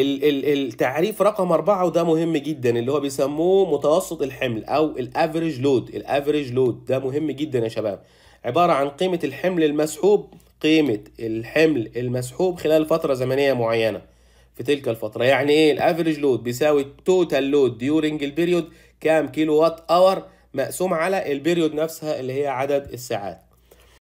التعريف رقم أربعة وده مهم جدا اللي هو بيسموه متوسط الحمل أو الافريج لود الافريج لود ده مهم جدا يا شباب عبارة عن قيمة الحمل المسحوب قيمة الحمل المسحوب خلال فترة زمنية معينة في تلك الفترة يعني ايه الافريج لود بيساوي التوتال لود ديورنج البيريود كام كيلو وات اور مقسوم على البيريود نفسها اللي هي عدد الساعات